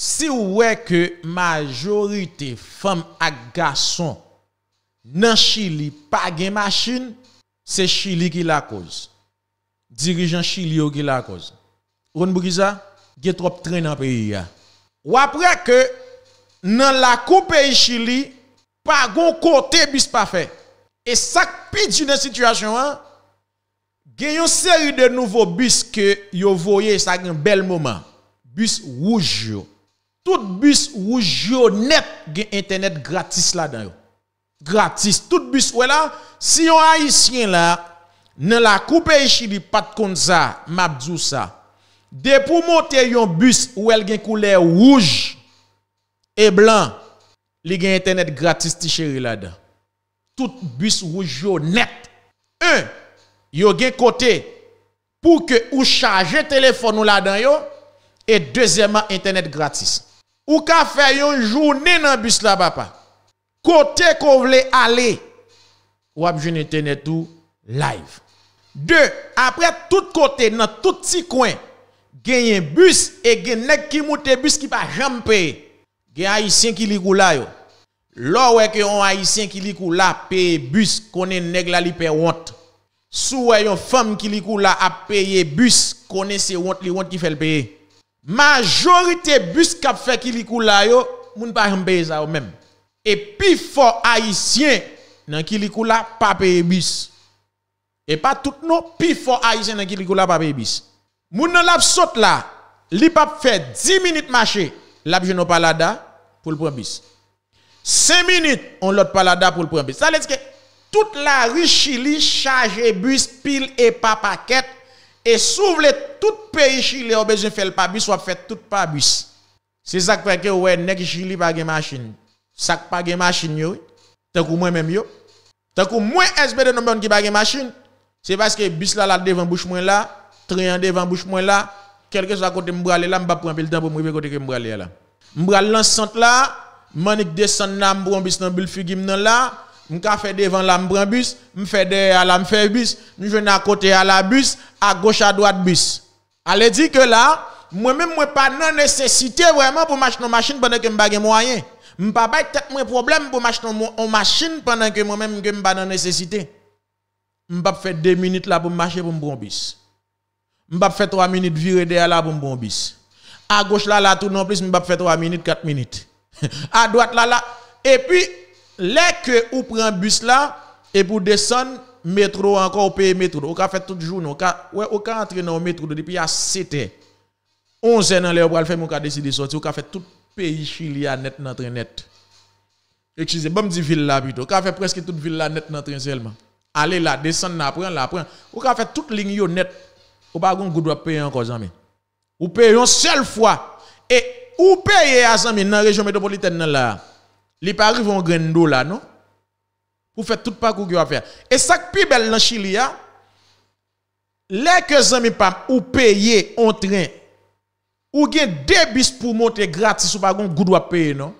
Si vous voyez que majorité femmes et garçons dans Chili pas e de machine, c'est Chili qui la cause. Dirigeant Chili qui la cause. Vous voyez Il trop de train dans le pays. Ou après que dans la coupe Chili, pas de côté bus pas fait. Et ça qui une situation, il y a une série de nouveaux bus que vous voyez, ça un bel moment. Bus rouge. Tout bus rouge net internet gratis là-dedans. Gratis. Tout bus ouais là, si on haïtien là dans la coupe Chili pas de compte ça, m'a ça. De pour monter un bus ou elle gen couleur rouge et blanc, li gen internet gratis ti là-dedans. Tout bus rouge net. Un, yo gen côté pour que ou le téléphone ou là-dedans yo et deuxièmement internet gratis. Ou ka fè yon journée nan bus la papa. Côté qu'on voulait aller. Ou ap jwenn internet tout live. Deux, après tout côté dans tout petit coin, gagne bus et gagne nèg qui monte bus ki pa jamais payé. haïtien qui li la yo. Lò wè ke yon haïtien ki li kou la paye bus konnen nèg la li paye honte. Sou yon femme ki li kou là a payer bus konnen se honte li honte ki fè le payer majorité bus kap fait Kilikou li yo, moun pa paye ou même. Et puis fort haïtien nan Kilikou li koula pa paye bus. Et pas tout non puis fort haïtien nan Kilikou li koula pa paye bus. Moun nan lap saute la, li pa fait 10 minutes marcher, lap jeno palada pour le prendre bus. 5 minutes on l'autre palada pour le prendre bus. Ça veut dire que toute la rue Chili charge bus pile et pas paquette E souvle tout peyi chile ou bezon fel pa bis ou ap fet tout pa bis. Se sak feke ou wey nek chile bagye masin. Sak bagye masin yo. Tek ou mwen menm yo. Tek ou mwen esbe de nombe on ki bagye masin. Se baske bis la la devan bouch mwen la. Treyan devan bouch mwen la. Kelke sa kote mbrale la mba pran pil dan pou mribe kote ke mbrale la. Mbrale lan sant la. Manik desan nan mbran bis nan bul fugi mnen la. Je fait devant la prends bus, fait derrière là, fait bus, fait à côté à la bus, à gauche à droite bus. Allez dire que là, moi-même moi pas non nécessité vraiment pour m'acheter une machine pendant que pas de moyen. n'ai pas tête problème pour m'acheter une machine pendant que moi-même que pas non nécessité. pas fait 2 minutes là pour marcher pour mon bus. pas fait 3 minutes virer derrière là pour mon bus. À gauche là là tout non plus pas fait 3 minutes, 4 minutes. à droite là là et puis Lè ou pren bus là et pou descendre métro encore payer métro on a fait tout jour on a ouais on entré dans métro depuis 7 ans, 11 h dans l'heure pour faire mon a décidé sortir on a fait tout pays Chili à net dans train net excusez bon dit ville là plutôt on fait presque toute ville là net dans train seulement Allez là descendre là prendre là prendre on a fait toute ligne net on pas gon doit payer encore jamais ou paye une seule fois et ou paye à 100 000 dans la région métropolitaine là les Paris vont gagner d'eau là, non? Pour faire tout pas qu'il va faire. Et ça qui est belle dans Chili, hein? les que amis pas ou payer en train, ou gain deux bus pour monter gratis ou pas gon payer, non?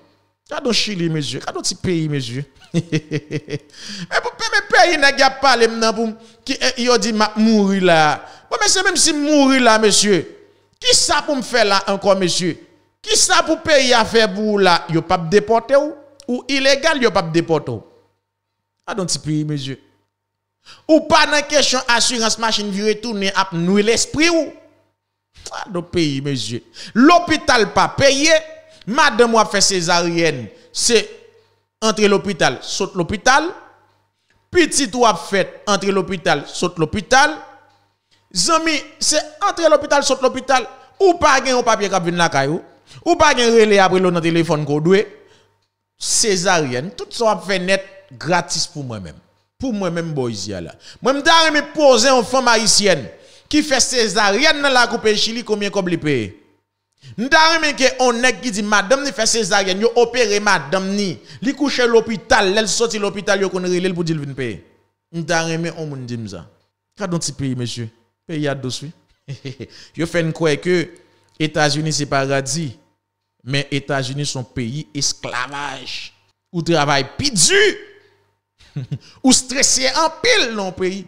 Quand Chili, monsieur, Regardez petit pays, monsieur. Mais pour payer, pays, n'a pas parlé maintenant pour qui a eh, dit mourir là. mais c'est même si mourir là, monsieur. Qui ça pour me faire là encore, monsieur? Qui ça pour payer à faire pour là? Yo pas déporter ou? ou illégal, yo pas déporté. Ah, don c'est pays, monsieur. Ou pas dans question assurance machine vie retourner à nous l'esprit ou. A ah, don pays, monsieur. L'hôpital pas payé. Madame a fait césarienne, c'est entre l'hôpital, saute l'hôpital. Petit ou a fait entre l'hôpital, saute l'hôpital. Zami, c'est entre l'hôpital, saute l'hôpital. Ou pas gagne un papier qui vient la caillou. Ou pas gagne relais après le téléphone qu'on doué césarienne, tout ça va net gratis pour moi-même. Pour moi-même, Boïsia. là. Moi-même, je me poser un femme maïsienne. qui fait césarienne dans la coupe Chili, combien comme les paye? Je me que on est qui dit madame ni fait césarienne, yo opéré madame ni, li couche l'hôpital, elle sorti l'hôpital yo connait relève pour dire vinn payer. me avons on moun dit ça. Quand on ce pays monsieur, pays a Je yo fait croire que États-Unis c'est paradis. Mais États-Unis sont pays esclavage. Ou travail pidu. ou stressé en pile dans le pays.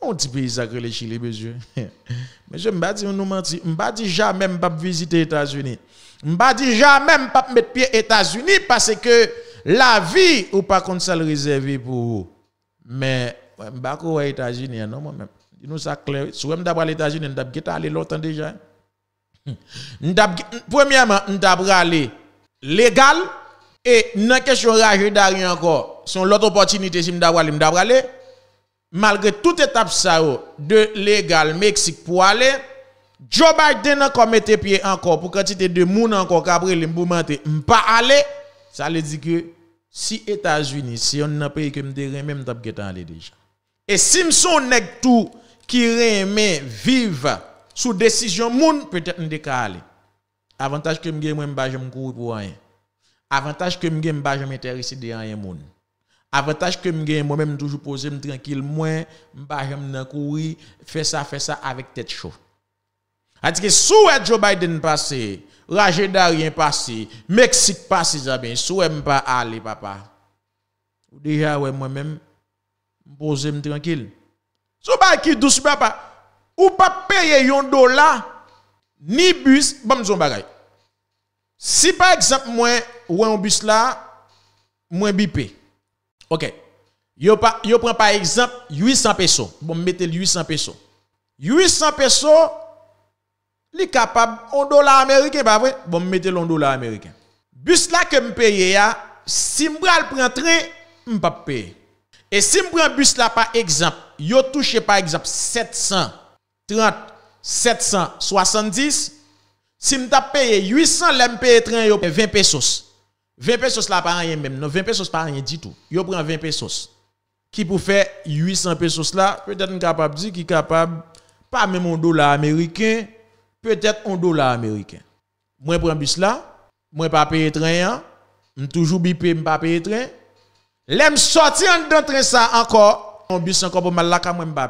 On dit pays sacré les Chili, monsieur. Mais je ne dis nous mentir. Je ne dis jamais pas visiter les États-Unis. Je ne dis jamais pas mettre pied aux États-Unis parce que la vie ou pas contre ça réservé pour vous. Mais je ne pas aux États-Unis, hein, non moi-même. Nous ça clair. Si je suis aux États-Unis, vous aller aller longtemps déjà. Hein. Hmm. Premièrement, nous avons aller légal et dans question rage d'arrière encore, son l'autre opportunité si nous avons aller malgré toute étape ça oh, de légal Mexique pour aller, Joe Biden encore mis pied encore pour quantité de monde encore qu'après les ne pas aller, ça veut dire que si États-Unis, si on n'a pas eu que me dirait même t'as déjà. Et si n'est tout qui remet vivre sous décision moun peut-être nous décaler avantage que m'gè moi m'ba jamais courir pour rien avantage que m'gè m'ba je intéressé de rien moun avantage que m'gè moi même toujours poser tranquille moins m'ba je nan courir faire ça fais ça avec tête chaude c'est que sous Joe Biden passé Raje Darien passé Mexique passé ça bien sous pas aller papa déjà ouais moi même poser tranquille sous ba qui douce papa ou pas payer un dollar, ni bus, bon zon bagay. Si par exemple, moi, ou un bus là, moins bipé. Ok. Yo, pa, yo prend par exemple 800 pesos. Bon, mettez 800 pesos. 800 pesos, li capable, un dollar américain, pas vrai? Bon, mettez un dollar américain. Bus là que me paye ya, si m'bral prend train, m'pa paye Et si un bus là par exemple, yo touche par exemple 700 30 770. Si je paye 800, je paye 30 20 pesos. 20 pesos là pas rien même. Non, 20 pesos pas rien du tout. Yo prend 20 pesos. Qui pour faire 800 pesos là, peut-être capable dire qui capable pas même un dollar américain, peut-être un dollar américain. Moi prends bus là, moi pas payer train, je hein. toujours bipé, je pas payer train. L'aime sortir en train ça encore, un bus encore pour mal là quand pas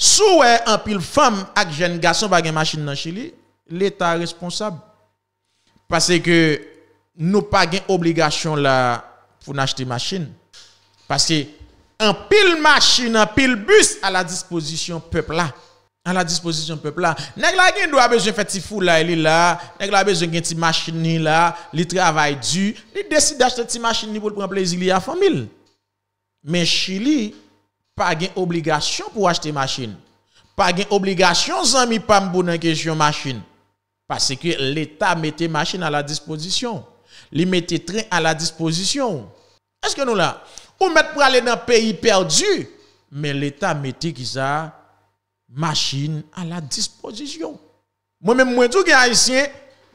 sous un pile femme avec jeunes garçons qui une machine dans Chili, l'État est responsable. Parce que nous n'avons pas obligation là pour acheter une machine. Parce que un pile machine, un pile bus à la disposition du peuple À la disposition du peuple là. la doit besoin de faire petit fou là, il est besoin de faire machine là. Il travaille dur. Il décide d'acheter une machine pour prendre plaisir à la famille. Mais Chili, pas gain obligation pour acheter machine. Pas gain obligation zami pas pour une question machine. Parce que l'État mettait machine à la disposition. L'I mettait train à la disposition. Est-ce que nous là Ou mettre pour aller dans un pays perdu, mais l'État mettait qui machine à la disposition. Moi-même, moi, tout haïtien,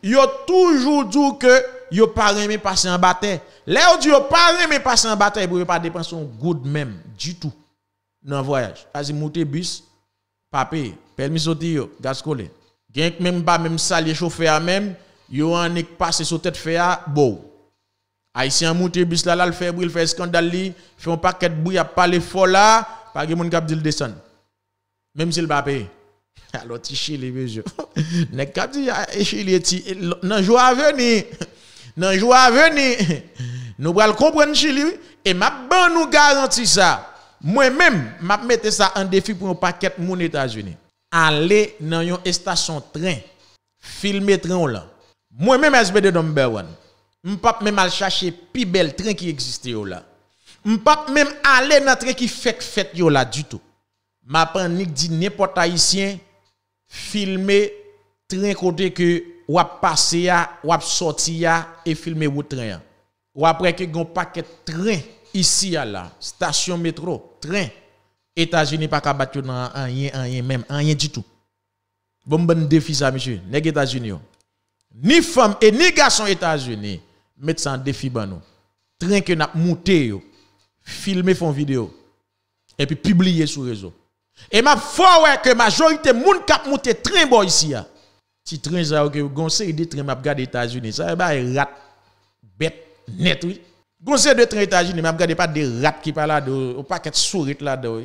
yo toujours dit que yo pas passer en bataille. Là, yo dit yo pas passer en bataille pour ne pas dépenser un goutte même du tout. Nan voyaj. Azi mouti bis. Pape. Pèl mi soti yo. Gaskole. Genk menm ba menm salye chofè a menm. Yo anik pase sou tèt fè a. Bou. A yisi an mouti bis la la l fè bril fè skandal li. Fyon paket bou ya pale fola. Pa ge moun kap di l deson. Menm si l pape. A lo ti chili vejo. Nek kap di e chili eti. E Nanjou a veni. Nanjou a veni. Nou pral kompren chili. E map ban nou garantis sa. Moi-même, m'a mette ça en défi pour un paquet mon États-Unis. Aller dans une station train, filmer train là. Moi-même, SBD number one. Je pas même aller chercher plus bel train qui existe là. Je pas même aller dans train qui fait fête là du tout. Ma panique dit n'importe haïtien filmer train côté que ou a passé ou a sorti et filmer votre train. Ou après que gon paquet train ici à là, station métro, train, États-Unis pas qu'à battre dans rien, rien même, rien du tout. Bon bon défi ça monsieur, les États-Unis. Ni femme et ni garçon États-Unis mettent ça en défi ban Train que n'a monté yo, filmer font vidéo et puis publier sur réseau. Et m'a foi ouais que majorité monde cap monter train bon ici à. Si train ça que gonse il dit train m'a regarder États-Unis, ça eh bah ben, rat bête net oui. Gonse de train États-Unis, mais regardez pas des rats qui parlent là-dedans, pas de souris là-dedans.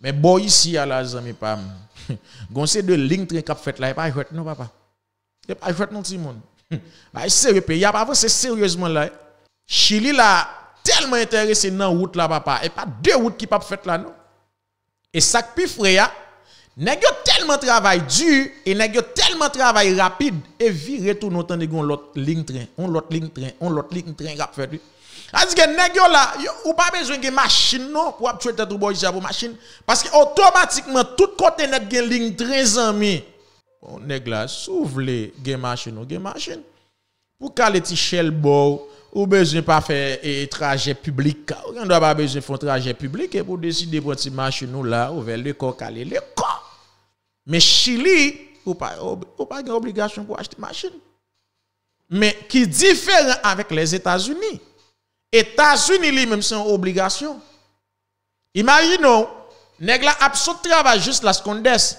Mais bon, ici, à la zami, pas. Gonzé de ligne train a fait là, pas jouer non, papa. Et pas jouer non, tout le monde. Bah, sérieux, pays, a pas avancé sérieusement là. Chili là, tellement intéressé dans la route là, papa. Et pas deux routes qui pas fait là, non. Et ça qui frère, nèg tellement travail dur et nèg tellement travail rapide et virer tout notre temps de l'autre ligne train, on l'autre ligne train, on l'autre ligne train qui a fait. Parce que nèg là, ou pas besoin de machine non pour tuer tout boy pour machine parce que automatiquement tout côté net gen ligne 13 amis. Bon nèg là, souvle les machine ou gen machine. Pour caler ti shell bo ou besoin pas faire un eh, trajet public. On doit pas besoin de faire trajet public et eh, pour décider pour ti machine ou là ouvert le corps caler le corps. Mais Chili ou pas ou pas gen obligation pour acheter machine. Mais qui différent avec les États-Unis. États-Unis lui-même c'est une obligation. Imaginons, nèg la absent travail juste la scondesse.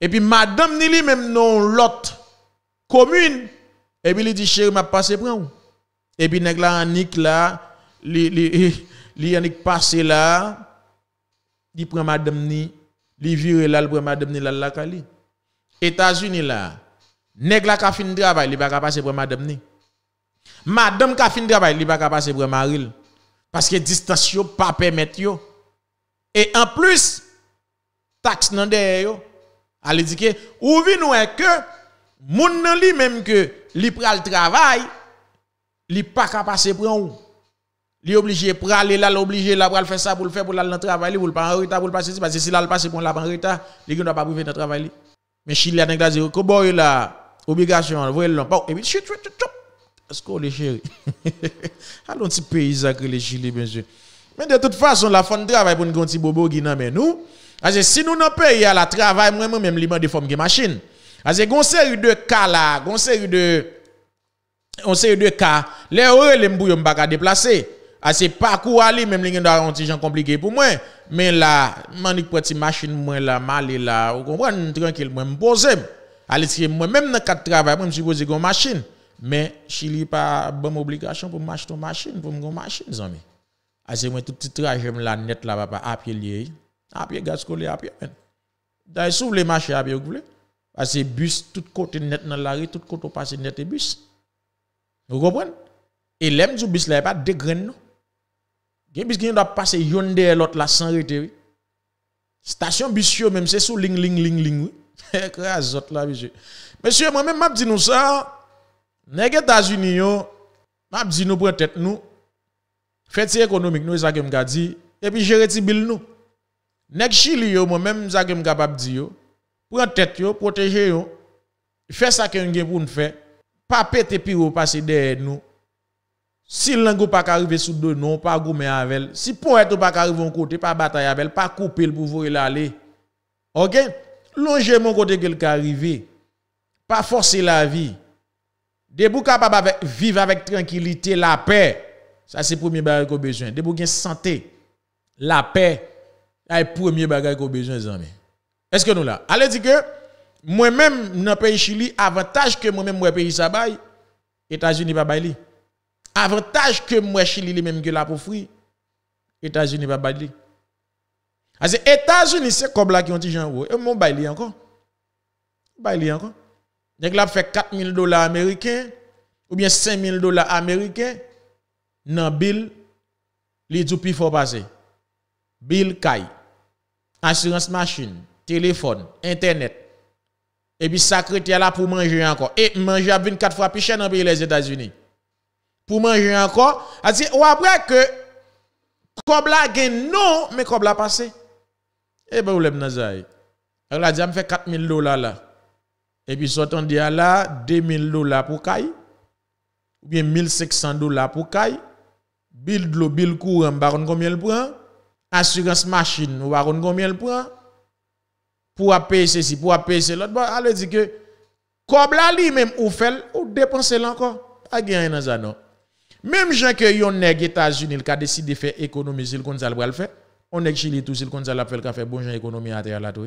Et puis madame ni lui-même non l'autre commune et puis il dit chérie m'a passé pour vous. Et puis nèg en Nick là, li li li Nick passé là, il prend madame ni, il vire là, il prend madame ni là la États-Unis là, nèg la ka fin travail, il va passer pour madame ni. Madame qui a fini travail, elle pas passer pour Maril. Parce que distance ne pas permettre. Et en plus, taxe nan derrière yo. Elle dit que ou nous que moun nan li même que li le travail, li pas capable passer pour ou. est obligé de prendre, là, obligé là pour faire ça pour le faire pour la dans travail, pour le pas en retard pour le passer parce que si là le passer pour la en retard, il ne va pas faire dans travail Mais Chili a négligé cowboy là, obligation, voyez le pas et puis chut chut chut est-ce qu'on les chérit Allons petit pays les les Chili, sûr. Mais de toute façon, la femme travaille pour nous un petit bobo qui mais nous. Parce que si nous n'avons pas à la travail, moi-même, même de forme de machine. Parce que une série de cas là, on série de. On série de cas, les heureux, les mbouillons, pas pas déplacer. Parce que, pas cool aller, même les gens ont un petit compliqué pour moi. Mais là, mon petit machine, moi là, mal là, vous comprenez, tranquille, moi, me poser. Allez, moi, même dans le cas de travail, moi, je me suis posé une machine. Men, chili pa bom oblikasyon pou mach ton machin, pou mgon machin zan ah, mi. Ase mwen touti trajem la net la pa apye liye. Apye gaz kolè, apye men. Da e sou vle mach ya apye wak vle. Ase bus tout kote net nan la ri, tout kote ou pase net e bus. Nou gopwen. E lem djou bis la e pa degren nou. Gen bis gen yon da pase yonde elot la sanri te vi. Stasyon bis yo menm se sou ling ling ling ling. E kre azot la bis yo. Men si yo mwen men map dinousa an. Nèk Etats-Unis yo, mabzi nou pren tèt nou, fèt si ekonomik nou e zakem gadi, epi jere ti bil nou. Nèk Chile yo, mò mèm zakem gaba bdi yo, pren tèt yo, proteje yo, fèt sake yon gen pou n'fè, pa pète piro pa se deyèd nou. Si lèngou pa karive sou doy nou, pa gome avèl, si pou etou pa karive yon kote, pa batay avèl, pa koupe l pou vò yon lalè. Ok? Longe mò kote kel karive, pa force la vi. Debout capable avec, vivre avec tranquillité, la paix. Ça, c'est le premier bagage qu'on a besoin. Debout gain santé, la paix. C'est le premier bagage qu'on a besoin, amis. Est-ce que nous là? Allez dire que moi-même, dans le pays Chili, avantage que moi-même, moi, pays ça États-Unis pas Avantage que moi, Chili, les mêmes que là pour fruit, États-Unis pas baille. Parce que États-Unis, c'est comme là qui ont dit, genre, et mon baille encore. encore. Nèg a fait 4000 dollars américains ou bien 5000 dollars américains dans bill les faut passer. Bill kay, assurance machine, téléphone, internet. Et puis ça secrétaire là pour manger encore. Et manger à 24 fois plus cher dans les États-Unis. Pour manger encore, ou après que Kobla gen non, mais Kobla passé. Et ben, vous l'avez dit, elle a dit, me fait 4000 dollars là. Et puis, on dit à la 2000 dollars pour caille ou bien 1500 dollars pour caille build de l'eau, bill courant, baron combien elle prend, assurance machine, baron combien elle prend, pour payer ceci, pour payer cela. Bon, elle dit que, comme la lui-même, ou fait, ou dépense encore, a gagné dans ça, non. Même gens que yon nèg États-Unis qui a décidé de faire économie, il qu'on ça le faire, on est Chili tout, s'il qu'on ça le faire, fait bon économie à terre là tout.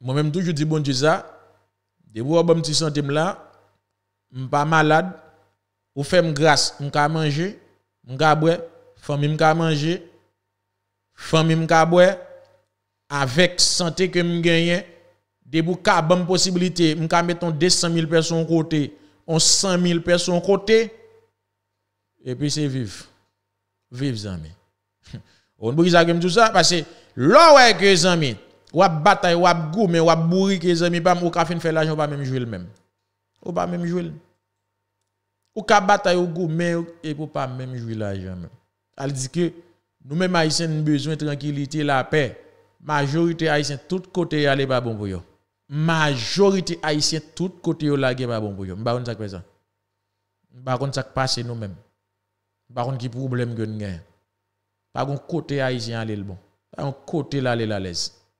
Moi-même, toujours dis bon Dieu ça, vous a bon petit santé, là, n'est pas malade, ou fait grâce, m'ka manger, m'ka boire, famille m'ka manger, famille m'ka boire avec santé que je gagne, vous a une bonne possibilité, m'ka mettre 200 000 personnes côté, on 100 000 personnes côté et puis c'est vivre. Vivre amis. on peut brise tout ça parce que l'eau est que amis Wap batay, wap gou, men wap bouri ke zemi, bam, ou ka fin fè la jen, ou pa mèm jwè lè mèm. Ou pa mèm jwè lè. Ou ka batay, ou gou, men, ep ou e pa mèm jwè lè jen mèm. Al di ki, nou mèm Aisyen nè bezwen tranquilite la pè. Majorite Aisyen, tout kote yalè pa bon pou yon. Majorite Aisyen, tout kote yalè pa bon pou yon. Mba kon sak pè sa. Mba kon sak pase nou mèm. Mba kon ki problem gen gen. Mba kon kote Aisyen lè lè bon. Mba kon kote lè lè lè lèz.